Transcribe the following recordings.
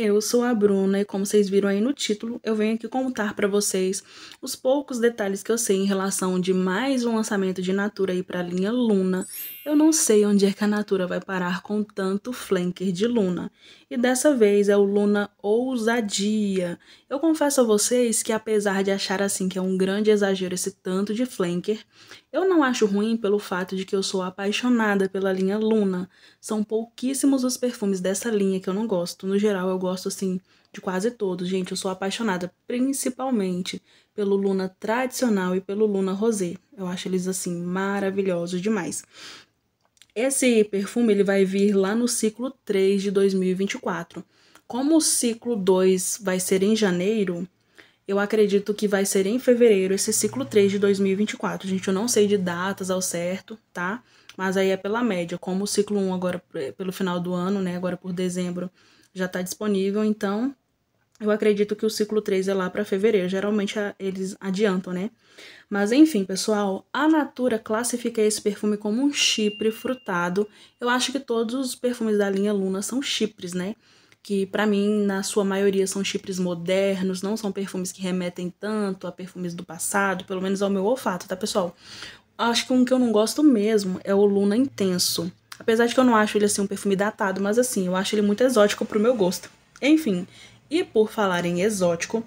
Eu sou a Bruna e como vocês viram aí no título, eu venho aqui contar para vocês os poucos detalhes que eu sei em relação de mais um lançamento de Natura aí para a linha Luna. Eu não sei onde é que a Natura vai parar com tanto flanker de Luna. E dessa vez é o Luna Ousadia. Eu confesso a vocês que apesar de achar assim que é um grande exagero esse tanto de flanker, eu não acho ruim pelo fato de que eu sou apaixonada pela linha Luna. São pouquíssimos os perfumes dessa linha que eu não gosto. No geral eu gosto gosto assim de quase todos, gente. Eu sou apaixonada principalmente pelo Luna tradicional e pelo Luna rosé. Eu acho eles assim maravilhosos demais. Esse perfume ele vai vir lá no ciclo 3 de 2024. Como o ciclo 2 vai ser em janeiro, eu acredito que vai ser em fevereiro esse ciclo 3 de 2024. Gente, eu não sei de datas ao certo, tá? Mas aí é pela média. Como o ciclo 1 agora é pelo final do ano, né? Agora por dezembro, já está disponível, então eu acredito que o ciclo 3 é lá para fevereiro, geralmente a, eles adiantam, né? Mas enfim, pessoal, a Natura classifica esse perfume como um chipre frutado. Eu acho que todos os perfumes da linha Luna são chipres, né? Que para mim, na sua maioria, são chipres modernos, não são perfumes que remetem tanto a perfumes do passado, pelo menos ao meu olfato, tá, pessoal? Acho que um que eu não gosto mesmo é o Luna Intenso. Apesar de que eu não acho ele assim um perfume datado, mas assim, eu acho ele muito exótico pro meu gosto. Enfim, e por falar em exótico,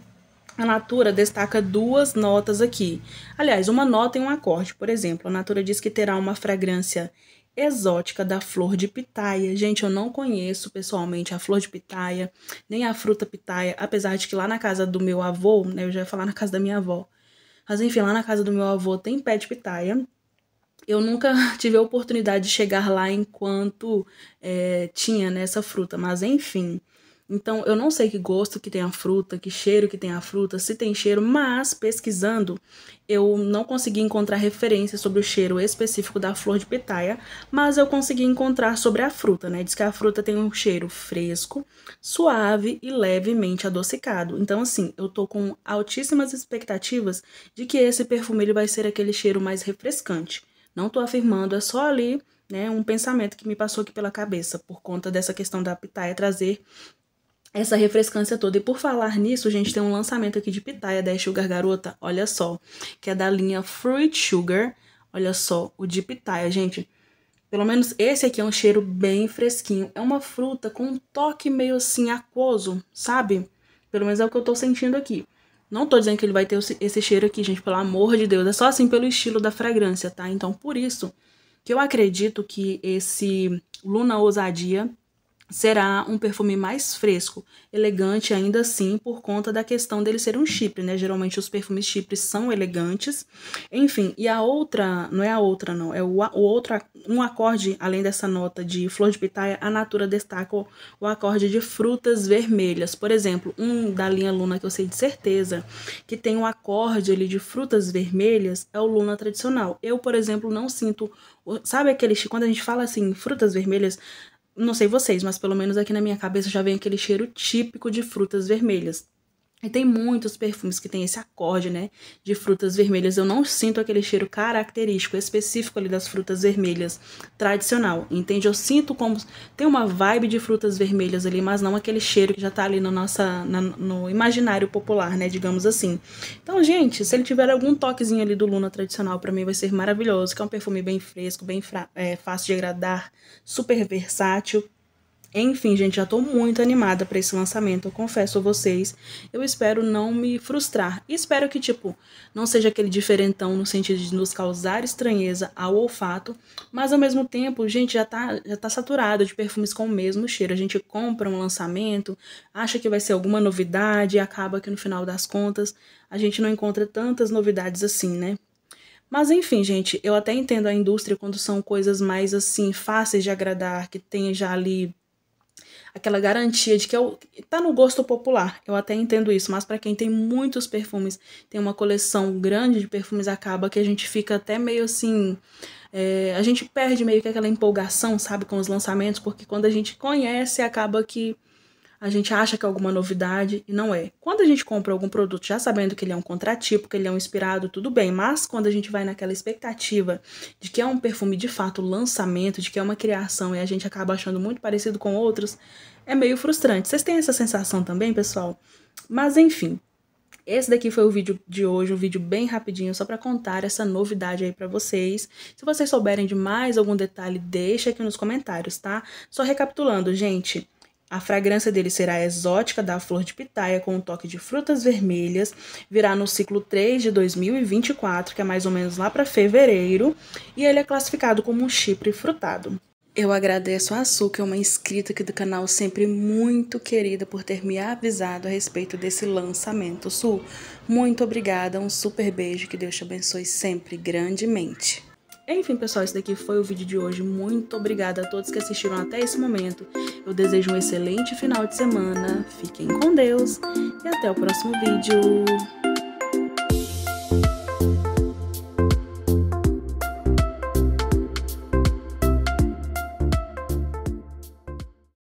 a Natura destaca duas notas aqui. Aliás, uma nota e um acorde, por exemplo. A Natura diz que terá uma fragrância exótica da flor de pitaia. Gente, eu não conheço pessoalmente a flor de pitaia, nem a fruta pitaia, apesar de que lá na casa do meu avô, né, eu já ia falar na casa da minha avó. Mas enfim, lá na casa do meu avô tem pé de pitaia, eu nunca tive a oportunidade de chegar lá enquanto é, tinha nessa né, fruta, mas enfim. Então, eu não sei que gosto que tem a fruta, que cheiro que tem a fruta, se tem cheiro, mas pesquisando, eu não consegui encontrar referência sobre o cheiro específico da flor de pitaia, mas eu consegui encontrar sobre a fruta, né? Diz que a fruta tem um cheiro fresco, suave e levemente adocicado. Então, assim, eu tô com altíssimas expectativas de que esse perfume ele vai ser aquele cheiro mais refrescante. Não estou afirmando, é só ali né, um pensamento que me passou aqui pela cabeça por conta dessa questão da pitaia trazer essa refrescância toda. E por falar nisso, gente, tem um lançamento aqui de pitaia da Sugar Garota, olha só, que é da linha Fruit Sugar, olha só, o de pitaia, gente. Pelo menos esse aqui é um cheiro bem fresquinho. É uma fruta com um toque meio assim aquoso, sabe? Pelo menos é o que eu tô sentindo aqui. Não tô dizendo que ele vai ter esse cheiro aqui, gente, pelo amor de Deus. É só assim pelo estilo da fragrância, tá? Então, por isso que eu acredito que esse Luna Ousadia será um perfume mais fresco, elegante ainda assim por conta da questão dele ser um chipre, né? Geralmente os perfumes chipres são elegantes. Enfim, e a outra, não é a outra não, é o, o outro, um acorde além dessa nota de flor de pitaia, a Natura destaca o, o acorde de frutas vermelhas. Por exemplo, um da linha Luna que eu sei de certeza que tem um acorde ali de frutas vermelhas é o Luna tradicional. Eu, por exemplo, não sinto Sabe aquele. Quando a gente fala assim, frutas vermelhas, não sei vocês, mas pelo menos aqui na minha cabeça já vem aquele cheiro típico de frutas vermelhas. E tem muitos perfumes que tem esse acorde, né, de frutas vermelhas. Eu não sinto aquele cheiro característico, específico ali das frutas vermelhas tradicional, entende? Eu sinto como tem uma vibe de frutas vermelhas ali, mas não aquele cheiro que já tá ali no, nossa, na, no imaginário popular, né, digamos assim. Então, gente, se ele tiver algum toquezinho ali do Luna tradicional, para mim vai ser maravilhoso, que é um perfume bem fresco, bem é, fácil de agradar, super versátil. Enfim, gente, já estou muito animada para esse lançamento, eu confesso a vocês. Eu espero não me frustrar. E espero que, tipo, não seja aquele diferentão no sentido de nos causar estranheza ao olfato, mas ao mesmo tempo, gente, já tá, já tá saturada de perfumes com o mesmo cheiro. A gente compra um lançamento, acha que vai ser alguma novidade e acaba que no final das contas a gente não encontra tantas novidades assim, né? Mas enfim, gente, eu até entendo a indústria quando são coisas mais assim fáceis de agradar, que tem já ali aquela garantia de que eu, tá no gosto popular. Eu até entendo isso, mas para quem tem muitos perfumes, tem uma coleção grande de perfumes, acaba que a gente fica até meio assim. É, a gente perde meio que aquela empolgação, sabe, com os lançamentos, porque quando a gente conhece, acaba que a gente acha que é alguma novidade e não é. Quando a gente compra algum produto já sabendo que ele é um contratipo, que ele é um inspirado, tudo bem, mas quando a gente vai naquela expectativa de que é um perfume de fato lançamento, de que é uma criação e a gente acaba achando muito parecido com outros, é meio frustrante. Vocês têm essa sensação também, pessoal? Mas enfim, esse daqui foi o vídeo de hoje, um vídeo bem rapidinho, só para contar essa novidade aí para vocês. Se vocês souberem de mais algum detalhe, deixa aqui nos comentários, tá? Só recapitulando, gente, a fragrância dele será exótica da flor de pitaia com um toque de frutas vermelhas. Virá no ciclo 3 de 2024, que é mais ou menos lá para fevereiro, e ele é classificado como um chipre frutado. Eu agradeço a Su, que é uma inscrita aqui do canal, sempre muito querida por ter me avisado a respeito desse lançamento. Su, muito obrigada, um super beijo, que Deus te abençoe sempre grandemente. Enfim, pessoal, esse daqui foi o vídeo de hoje. Muito obrigada a todos que assistiram até esse momento. Eu desejo um excelente final de semana. Fiquem com Deus e até o próximo vídeo.